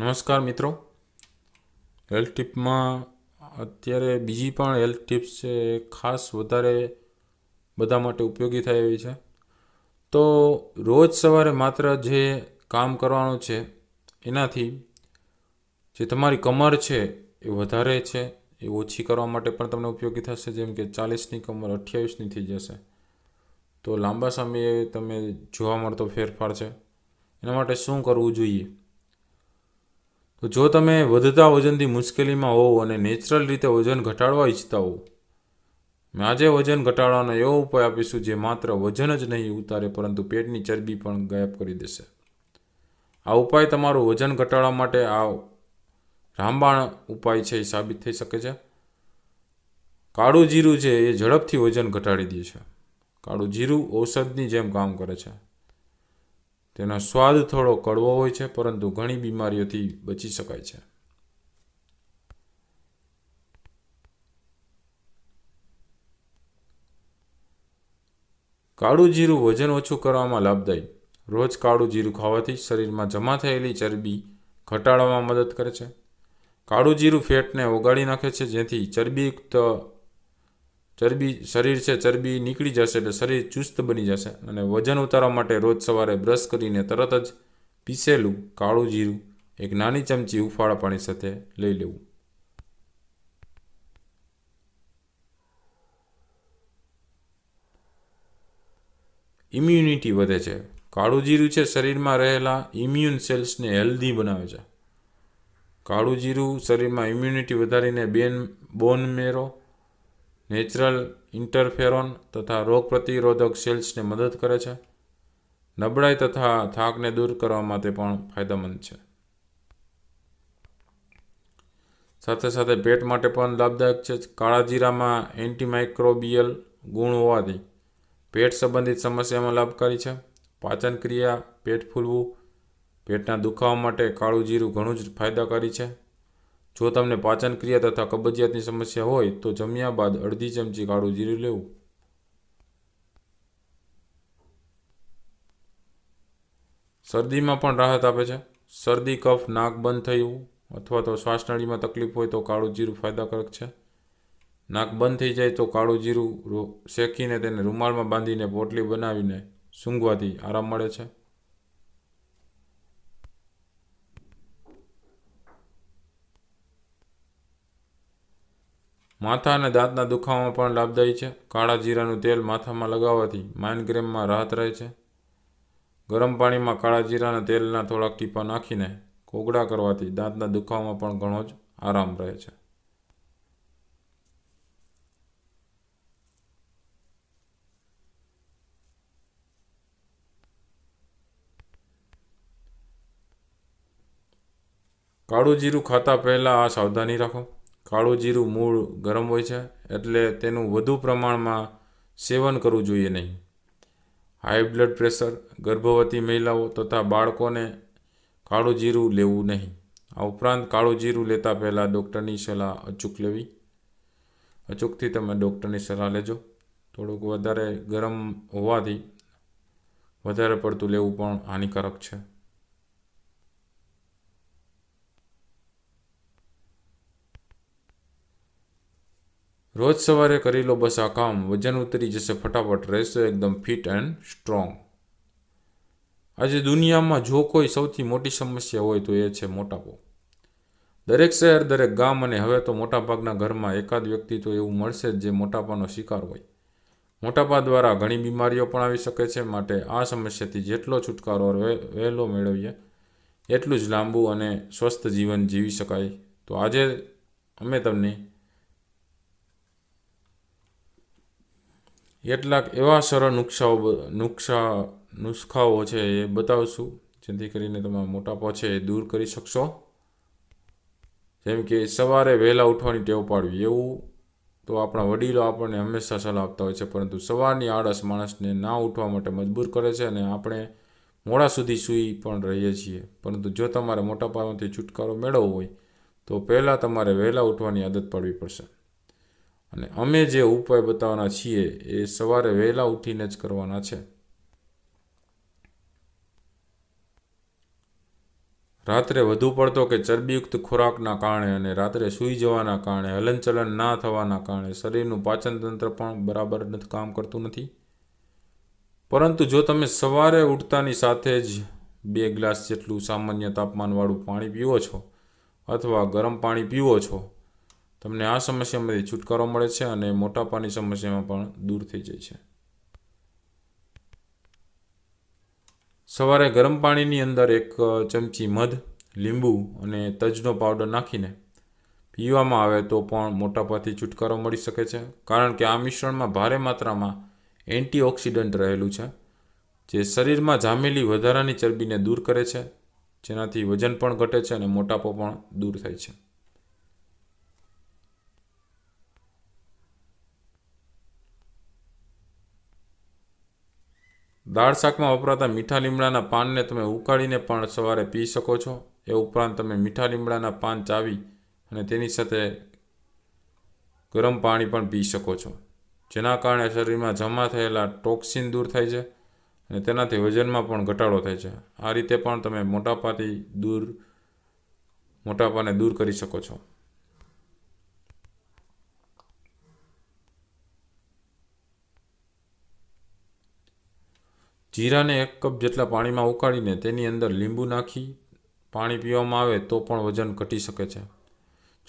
નમસ્કાર મિત્રો હેલ્થ ટિપમાં અત્યારે બીજી પણ હેલ્થ ટિપ્સ છે એ ખાસ વધારે બધા માટે ઉપયોગી થાય એવી છે તો રોજ સવારે માત્ર જે કામ કરવાનું છે એનાથી જે તમારી કમર છે એ વધારે છે એ ઓછી કરવા માટે પણ તમને ઉપયોગી થશે જેમ કે ચાલીસની કમર અઠ્યાવીસની થઈ જશે તો લાંબા સમયે તમે જોવા મળતો ફેરફાર છે એના માટે શું કરવું જોઈએ તો જો તમે વધતા વજનથી મુશ્કેલીમાં હોવ અને નેચરલ રીતે વજન ઘટાડવા ઈચ્છતા હો મેં આજે વજન ઘટાડવાનો એવો ઉપાય આપીશું જે માત્ર વજન જ નહીં ઉતારે પરંતુ પેટની ચરબી પણ ગાયબ કરી દેશે આ ઉપાય તમારું વજન ઘટાડવા માટે આ રામબાણ ઉપાય છે એ સાબિત થઈ શકે છે કાળું જીરું છે એ ઝડપથી વજન ઘટાડી દે છે કાળું જીરું ઔષધની જેમ કામ કરે છે તેનો સ્વાદ થોડો કડવો હોય છે પરંતુ ઘણી બીમારીઓથી બચી શકાય છે કાળું જીરું વજન ઓછું કરવામાં લાભદાયી રોજ કાળું જીરું ખાવાથી શરીરમાં જમા થયેલી ચરબી ઘટાડવામાં મદદ કરે છે કાળું જીરું ફેટને ઓગાળી નાખે છે જેથી ચરબીયુક્ત ચરબી શરીર છે ચરબી નીકળી જશે એટલે શરીર ચુસ્ત બની જશે અને વજન ઉતારવા માટે રોજ સવારે બ્રશ કરીને તરત જ પીસેલું કાળું જીરું એક નાની ચમચી ઉફાળા પાણી સાથે લઈ લેવું ઇમ્યુનિટી વધે છે કાળું જીરું છે શરીરમાં રહેલા ઇમ્યુન સેલ્સને હેલ્ધી બનાવે છે કાળું જીરું શરીરમાં ઇમ્યુનિટી વધારીને બેન બોન મેરો નેચરલ ઇન્ટરફેરોન તથા રોગ પ્રતિરોધક સેલ્સને મદદ કરે છે નબળાઈ તથા થાકને દૂર કરવા માટે પણ ફાયદામંદ છે સાથે સાથે પેટ માટે પણ લાભદાયક છે કાળા જીરામાં એન્ટીમાઇક્રોબિયલ ગુણ હોવાથી પેટ સંબંધિત સમસ્યામાં લાભકારી છે પાચન ક્રિયા પેટ ફૂલવું પેટના દુખાવા માટે કાળું જીરું ઘણું જ ફાયદાકારી છે જો તમને પાચન ક્રિયા તથા કબજિયાતની સમસ્યા હોય તો જમ્યા બાદ અડધી ચમચી કાળું જીરું લેવું શરદીમાં પણ રાહત આપે છે શરદી કફ નાક બંધ થયું અથવા તો શ્વાસનળીમાં તકલીફ હોય તો કાળું જીરું ફાયદાકારક છે નાક બંધ થઈ જાય તો કાળું જીરું શેકીને તેને રૂમાલમાં બાંધીને પોટલી બનાવીને સૂંઘવાથી આરામ મળે છે માથા અને દાંતના દુખાવામાં પણ લાભદાયી છે કાળા જીરાનું તેલ માથામાં લગાવવાથી માઇનગ્રેમમાં રાહત રહે છે ગરમ પાણીમાં કાળા જીરાના તેલના થોડાક ટીપા નાખીને કોગળા કરવાથી દાંતના દુખાવામાં પણ ઘણો જ આરામ રહે છે કાળું જીરું ખાતા પહેલાં આ સાવધાની રાખો કાળું જીરું મૂળ ગરમ હોય છે એટલે તેનું વધુ પ્રમાણમાં સેવન કરવું જોઈએ નહીં હાઈ બ્લડ પ્રેશર ગર્ભવતી મહિલાઓ તથા બાળકોને કાળું જીરું લેવું નહીં આ ઉપરાંત કાળું જીરું લેતા પહેલાં ડૉક્ટરની સલાહ અચૂક લેવી અચૂકથી તમે ડૉક્ટરની સલાહ લેજો થોડુંક વધારે ગરમ હોવાથી વધારે પડતું લેવું પણ હાનિકારક છે રોજ સવારે કરી લો બસ આ કામ વજન ઉતરી જશે ફટાફટ રહેશો એકદમ ફિટ એન્ડ સ્ટ્રોંગ આજે દુનિયામાં જો કોઈ સૌથી મોટી સમસ્યા હોય તો એ છે મોટાપો દરેક શહેર દરેક ગામ અને હવે તો મોટાભાગના ઘરમાં એકાદ વ્યક્તિ તો એવું મળશે જ જે મોટાપાનો શિકાર હોય મોટાપા દ્વારા ઘણી બીમારીઓ પણ આવી શકે છે માટે આ સમસ્યાથી જેટલો છુટકારો વહેલો મેળવીએ એટલું જ લાંબુ અને સ્વસ્થ જીવન જીવી શકાય તો આજે અમે તમને કેટલાક એવા સરળ નુસ્ખાઓ નુસ્ખા નુસ્ખાઓ છે એ બતાવશું જેથી કરીને તમે મોટાપો છે એ દૂર કરી શકશો જેમ કે સવારે વહેલા ઉઠવાની ટેવ પાડવી એવું તો આપણા વડીલો આપણને હંમેશા સલાહ આપતા હોય છે પરંતુ સવારની આળસ માણસને ના ઉઠવા માટે મજબૂર કરે છે અને આપણે મોડા સુધી સૂઈ પણ રહીએ છીએ પરંતુ જો તમારે મોટાપામાંથી છુટકારો મેળવવો હોય તો પહેલાં તમારે વહેલા ઉઠવાની આદત પાડવી પડશે અને અમે જે ઉપાય બતાવવાના છીએ એ સવારે વહેલા ઉઠીને જ કરવાના છે રાત્રે વધુ પડતો કે ચરબીયુક્ત ખોરાકના કારણે અને રાત્રે સૂઈ જવાના કારણે હલનચલન ના થવાના કારણે શરીરનું પાચનતંત્ર પણ બરાબર કામ કરતું નથી પરંતુ જો તમે સવારે ઉઠતાની સાથે જ બે ગ્લાસ જેટલું સામાન્ય તાપમાનવાળું પાણી પીવો છો અથવા ગરમ પાણી પીવો છો તમને આ સમસ્યામાંથી છુટકારો મળે છે અને મોટાપાની સમસ્યામાં પણ દૂર થઈ જાય છે સવારે ગરમ પાણીની અંદર એક ચમચી મધ લીંબુ અને તજનો પાવડર નાખીને પીવામાં આવે તો પણ મોટાપાથી છુટકારો મળી શકે છે કારણ કે આ મિશ્રણમાં ભારે માત્રામાં એન્ટીઓક્સિડન્ટ રહેલું છે જે શરીરમાં જામેલી વધારાની ચરબીને દૂર કરે છે જેનાથી વજન પણ ઘટે છે અને મોટાપો પણ દૂર થાય છે દાળ શાકમાં વપરાતા મીઠા લીમડાના પાનને તમે ઉકાળીને પણ સવારે પી શકો છો એ ઉપરાંત તમે મીઠા લીમડાના પાન ચાવી અને તેની સાથે ગરમ પાણી પણ પી શકો છો જેના કારણે શરીરમાં જમા થયેલા ટોક્સિન દૂર થાય છે અને તેનાથી વજનમાં પણ ઘટાડો થાય છે આ રીતે પણ તમે મોટાપાથી દૂર મોટાપાને દૂર કરી શકો છો જીરાને એક કપ જેટલા પાણીમાં ઉકાળીને તેની અંદર લીંબુ નાખી પાણી પીવામાં આવે તો પણ વજન ઘટી શકે છે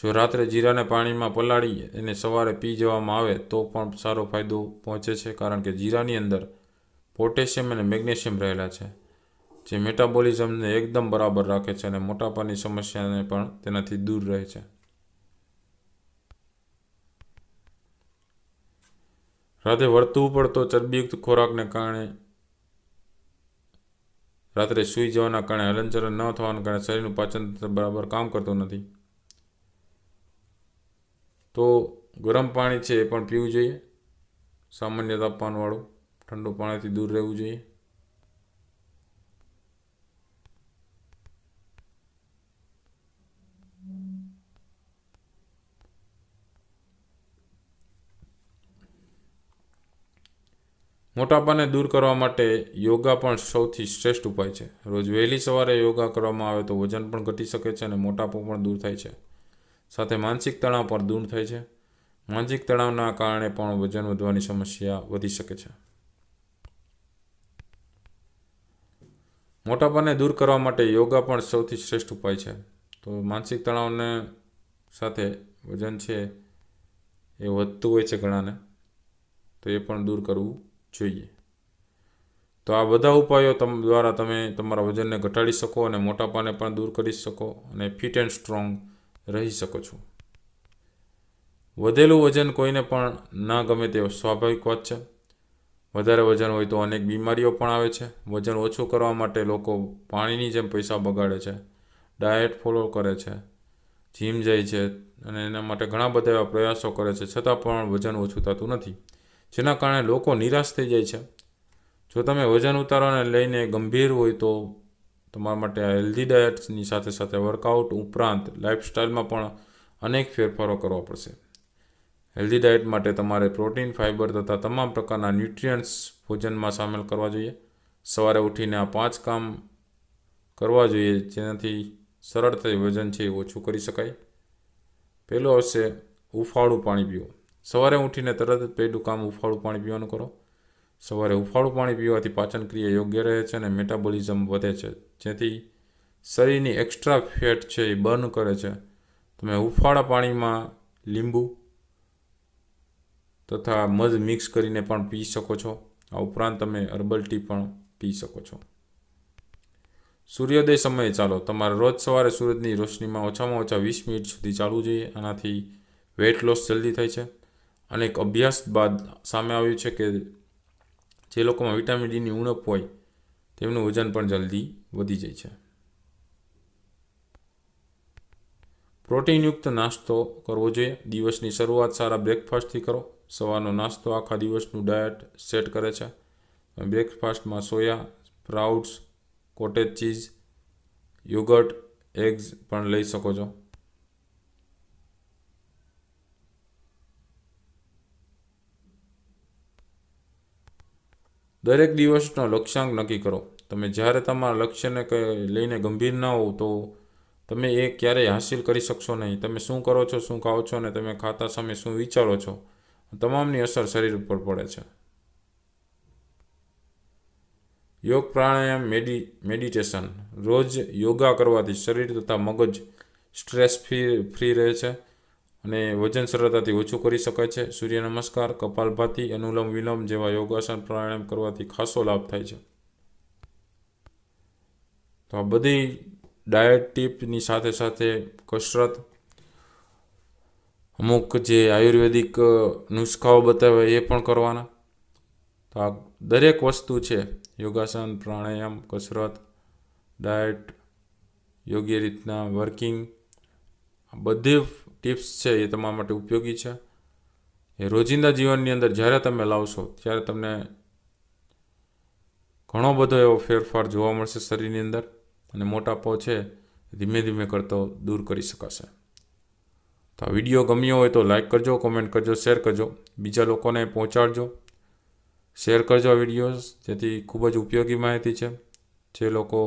જો રાત્રે જીરાને પાણીમાં પલાળી એને સવારે પી જવામાં આવે તો પણ સારો ફાયદો પહોંચે છે કારણ કે જીરાની અંદર પોટેશિયમ અને મેગ્નેશિયમ રહેલા છે જે મેટાબોલિઝમને એકદમ બરાબર રાખે છે અને મોટાપાની સમસ્યાને પણ તેનાથી દૂર રહે છે રાતે વર્તવું પડતો ચરબીયુક્ત ખોરાકને કારણે રાત્રે સૂઈ જવાના કારણે હલનચલન ન થવાના કારણે શરીરનું પાચન બરાબર કામ કરતું નથી તો ગરમ પાણી છે એ પણ પીવું જોઈએ સામાન્ય તાપમાનવાળું ઠંડુ પાણીથી દૂર રહેવું જોઈએ મોટાપાને દૂર કરવા માટે યોગા પણ સૌથી શ્રેષ્ઠ ઉપાય છે રોજ વહેલી સવારે યોગા કરવામાં આવે તો વજન પણ ઘટી શકે છે અને મોટાપો પણ દૂર થાય છે સાથે માનસિક તણાવ પણ દૂર થાય છે માનસિક તણાવના કારણે પણ વજન વધવાની સમસ્યા વધી શકે છે મોટાપાને દૂર કરવા માટે યોગા પણ સૌથી શ્રેષ્ઠ ઉપાય છે તો માનસિક તણાવને સાથે વજન છે એ વધતું હોય છે ઘણાને તો એ પણ દૂર કરવું જોઈએ તો આ બધા ઉપાયો તમ દ્વારા તમે તમારા વજનને ઘટાડી શકો અને મોટાપાને પણ દૂર કરી શકો અને ફિટ એન્ડ સ્ટ્રોંગ રહી શકો છો વધેલું વજન કોઈને પણ ના ગમે તે સ્વાભાવિક વાત છે વધારે વજન હોય તો અનેક બીમારીઓ પણ આવે છે વજન ઓછું કરવા માટે લોકો પાણીની જેમ પૈસા બગાડે છે ડાયટ ફોલો કરે છે જીમ જાય છે અને એના માટે ઘણા બધા એવા પ્રયાસો કરે છે છતાં પણ વજન ઓછું થતું નથી જેના કારણે લોકો નિરાશ થઈ જાય છે જો તમે વજન ઉતારવાને લઈને ગંભીર હોય તો તમારા માટે હેલ્ધી ડાયટની સાથે સાથે વર્કઆઉટ ઉપરાંત લાઇફસ્ટાઇલમાં પણ અનેક ફેરફારો કરવા પડશે હેલ્ધી ડાયટ માટે તમારે પ્રોટીન ફાઇબર તથા તમામ પ્રકારના ન્યુટ્રિયન્ટ્સ ભોજનમાં સામેલ કરવા જોઈએ સવારે ઉઠીને આ પાંચ કામ કરવા જોઈએ જેનાથી સરળતાથી વજન છે એ ઓછું કરી શકાય પહેલો આવશે ઉફાળું પાણી પીવું સવારે ઊઠીને તરત જ પહેલું કામ ઉફાળું પાણી પીવાનું કરો સવારે ઉફાળું પાણી પીવાથી પાચનક્રિયા યોગ્ય રહે છે અને મેટાબોલિઝમ વધે છે જેથી શરીરની એક્સ્ટ્રા ફેટ છે એ બર્ન કરે છે તમે ઉફાળા પાણીમાં લીંબુ તથા મધ મિક્સ કરીને પણ પી શકો છો આ ઉપરાંત તમે હર્બલ ટી પણ પી શકો છો સૂર્યોદય સમયે ચાલો તમારે રોજ સવારે સૂરજની રોશનીમાં ઓછામાં ઓછા વીસ મિનિટ સુધી ચાલવું જોઈએ આનાથી વેઇટ લોસ જલ્દી થાય છે અને એક અભ્યાસ બાદ સામે આવ્યું છે કે જે લોકોમાં વિટામિન ડીની ઉણપ હોય તેમનું વજન પણ જલ્દી વધી જાય છે પ્રોટીનયુક્ત નાસ્તો કરવો જોઈએ દિવસની શરૂઆત સારા બ્રેકફાસ્ટથી કરો સવારનો નાસ્તો આખા દિવસનું ડાયટ સેટ કરે છે બ્રેકફાસ્ટમાં soya sprouts cottage cheese yogurt eggs પણ લઈ શકો છો દરેક દિવસનો લક્ષ્યાંક નક્કી કરો તમે જ્યારે તમારા લક્ષ્યને લઈને ગંભીર ન હોવ તો તમે એ ક્યારેય હાંસિલ કરી શકશો નહીં તમે શું કરો છો શું ખાઓ છો અને તમે ખાતા સમયે શું વિચારો છો તમામની અસર શરીર ઉપર પડે છે યોગ પ્રાણાયામ મેડી મેડિટેશન રોજ યોગા કરવાથી શરીર તથા મગજ સ્ટ્રેસ ફ્રી ફ્રી રહે છે અને વજન સરળતાથી ઓછું કરી શકાય છે સૂર્ય નમસ્કાર કપાલભાતી અનુલમ વિલમ જેવા યોગાસન પ્રાણાયામ કરવાથી ખાસો લાભ થાય છે તો આ બધી ડાયટ ટીપની સાથે સાથે કસરત અમુક જે આયુર્વેદિક નુસ્ખાઓ બતાવે એ પણ કરવાના તો આ દરેક વસ્તુ છે યોગાસન પ્રાણાયામ કસરત ડાયટ યોગ્ય રીતના વર્કિંગ આ બધી ટિપ્સ છે એ તમારા માટે ઉપયોગી છે એ રોજિંદા જીવનની અંદર જ્યારે તમે લાવશો ત્યારે તમને ઘણો બધો એવો ફેરફાર જોવા મળશે શરીરની અંદર અને મોટાપો છે ધીમે ધીમે કરતો દૂર કરી શકાશે તો આ વિડીયો ગમ્યો હોય તો લાઇક કરજો કોમેન્ટ કરજો શેર કરજો બીજા લોકોને પહોંચાડજો શેર કરજો આ વિડીયો જેથી ખૂબ જ ઉપયોગી માહિતી છે જે લોકો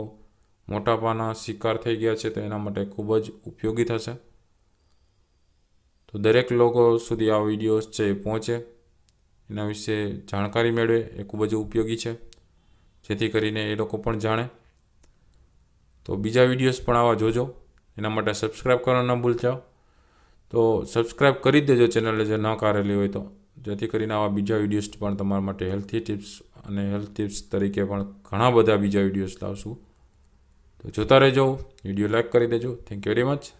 મોટાપાના શિકાર થઈ ગયા છે તો એના માટે ખૂબ જ ઉપયોગી થશે તો દરેક લોકો સુધી આ વિડીયોઝ છે એ પહોંચે એના વિશે જાણકારી મેળવે એ ખૂબ જ ઉપયોગી છે જેથી કરીને એ લોકો પણ જાણે તો બીજા વિડીયોઝ પણ આવા જોજો એના માટે સબસ્ક્રાઈબ કરવા ન ભૂલતા તો સબસ્ક્રાઈબ કરી દેજો ચેનલે જે ન કરેલી હોય તો જેથી કરીને આવા બીજા વિડીયોઝ પણ તમારા માટે હેલ્થી ટિપ્સ અને હેલ્થ ટિપ્સ તરીકે પણ ઘણા બધા બીજા વિડીયોઝ લાવશું તો જોતા રહેજો વિડીયો લાઈક કરી દેજો થેન્ક યુ વેરી મચ